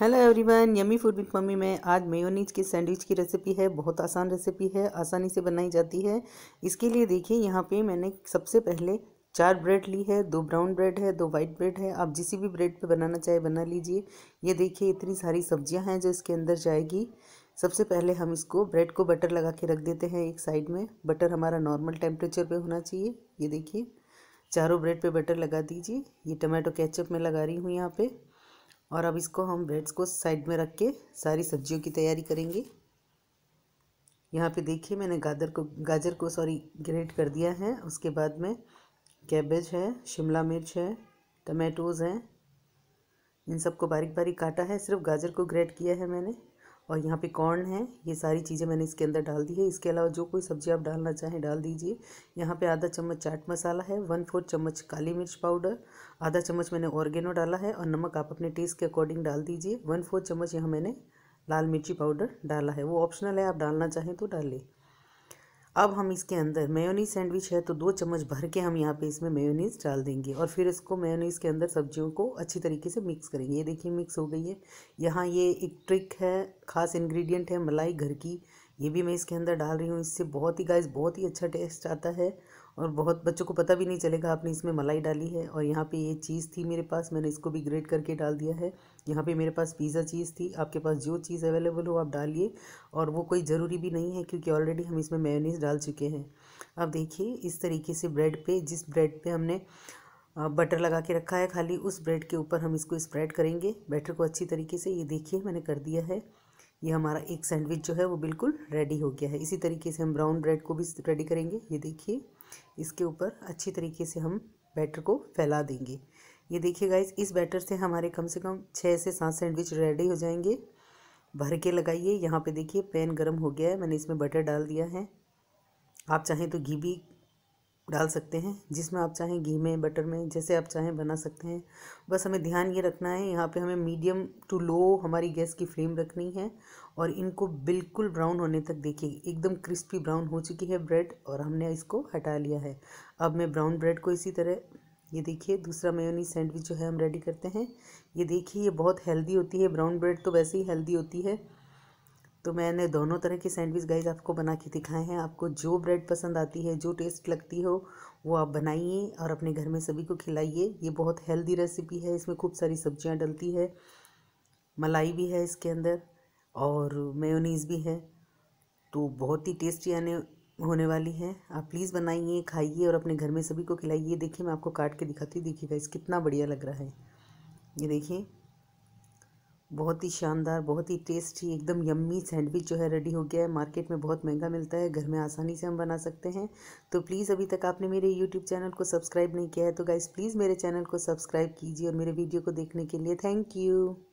hello everyone yummy food with mummy में आज mayonnaise की सैंडविच की रेसिपी है बहुत आसान रेसिपी है आसानी से बनाई जाती है इसके लिए देखिए यहाँ पे मैंने सबसे पहले चार ब्रेड ली है दो ब्राउन ब्रेड है दो वाइट ब्रेड है आप जिस भी ब्रेड पे बनाना चाहे बना लीजिए ये देखिए इतनी सारी सब्जियाँ हैं जो इसके अंदर जाएगी सबसे पहले हम इसको ब्रेड को बटर लगा के रख देते हैं एक साइड में बटर हमारा नॉर्मल टेम्परेचर पर होना चाहिए ये देखिए चारों ब्रेड पर बटर लगा दीजिए ये टमाटो कैचअप मैं लगा रही हूँ यहाँ पर और अब इसको हम ब्रेड्स को साइड में रख के सारी सब्जियों की तैयारी करेंगे यहाँ पे देखिए मैंने गाजर को गाजर को सॉरी ग्रेट कर दिया है उसके बाद में कैबेज है शिमला मिर्च है टमाटोज़ हैं इन सबको बारीक बारीक काटा है सिर्फ गाजर को ग्रेट किया है मैंने और यहाँ पे कॉर्न है ये सारी चीज़ें मैंने इसके अंदर डाल दी है इसके अलावा जो कोई सब्ज़ी आप डालना चाहें डाल दीजिए यहाँ पे आधा चम्मच चाट मसाला है वन फोर्थ चम्मच काली मिर्च पाउडर आधा चम्मच मैंने ऑर्गेनो डाला है और नमक आप अपने टेस्ट के अकॉर्डिंग डाल दीजिए वन फोर्थ चम्मच यहाँ मैंने लाल मिर्ची पाउडर डाला है वो ऑप्शनल है आप डालना चाहें तो डालें अब हम इसके अंदर मेयोनीज सैंडविच है तो दो चम्मच भर के हम यहाँ पे इसमें मेयोनीज डाल देंगे और फिर इसको मेयोनीज के अंदर सब्जियों को अच्छी तरीके से मिक्स करेंगे ये देखिए मिक्स हो गई है यहाँ ये एक ट्रिक है खास इंग्रेडिएंट है मलाई घर की ये भी मैं इसके अंदर डाल रही हूँ इससे बहुत ही गाइस बहुत ही अच्छा टेस्ट आता है और बहुत बच्चों को पता भी नहीं चलेगा आपने इसमें मलाई डाली है और यहाँ पर ये चीज़ थी मेरे पास मैंने इसको भी ग्रेट करके डाल दिया है यहाँ पे मेरे पास पिज़्ज़ा चीज़ थी आपके पास जो चीज़ अवेलेबल हो आप डालिए और वो कोई ज़रूरी भी नहीं है क्योंकि ऑलरेडी हम इसमें मेयोनीज डाल चुके हैं अब देखिए इस तरीके से ब्रेड पे जिस ब्रेड पे हमने बटर लगा के रखा है खाली उस ब्रेड के ऊपर हम इसको स्प्रेड करेंगे बैटर को अच्छी तरीके से ये देखिए मैंने कर दिया है ये हमारा एक सैंडविच जो है वो बिल्कुल रेडी हो गया है इसी तरीके से हम ब्राउन ब्रेड को भी रेडी करेंगे ये देखिए इसके ऊपर अच्छी तरीके से हम बैटर को फैला देंगे ये देखिए गाइस इस बैटर से हमारे कम से कम छः से सात सैंडविच रेडी हो जाएंगे भर के लगाइए यहाँ पे देखिए पैन गरम हो गया है मैंने इसमें बटर डाल दिया है आप चाहें तो घी भी डाल सकते हैं जिसमें आप चाहें घी में बटर में जैसे आप चाहें बना सकते हैं बस हमें ध्यान ये रखना है यहाँ पे हमें मीडियम टू लो हमारी गैस की फ्लेम रखनी है और इनको बिल्कुल ब्राउन होने तक देखिए एकदम क्रिस्पी ब्राउन हो चुकी है ब्रेड और हमने इसको हटा लिया है अब मैं ब्राउन ब्रेड को इसी तरह ये देखिए दूसरा मेयोनीज सैंडविच जो है हम रेडी करते हैं ये देखिए ये बहुत हेल्दी होती है ब्राउन ब्रेड तो वैसे ही हेल्दी होती है तो मैंने दोनों तरह के सैंडविच गाइज आपको बना के दिखाए हैं आपको जो ब्रेड पसंद आती है जो टेस्ट लगती हो वो आप बनाइए और अपने घर में सभी को खिलाइए ये बहुत हेल्दी रेसिपी है इसमें खूब सारी सब्जियाँ डलती है मलाई भी है इसके अंदर और मेयोनीज़ भी है तो बहुत ही टेस्टी यानी होने वाली है आप प्लीज़ बनाइए खाइए और अपने घर में सभी को खिलाइए देखिए मैं आपको काट के दिखाती हूँ देखिएगा इस कितना बढ़िया लग रहा है ये देखिए बहुत ही शानदार बहुत ही टेस्टी एकदम यम्मी सैंडविच जो है रेडी हो गया है मार्केट में बहुत महंगा मिलता है घर में आसानी से हम बना सकते हैं तो प्लीज़ अभी तक आपने मेरे यूट्यूब चैनल को सब्सक्राइब नहीं किया है तो गाइज़ प्लीज़ मेरे चैनल को सब्सक्राइब कीजिए और मेरे वीडियो को देखने के लिए थैंक यू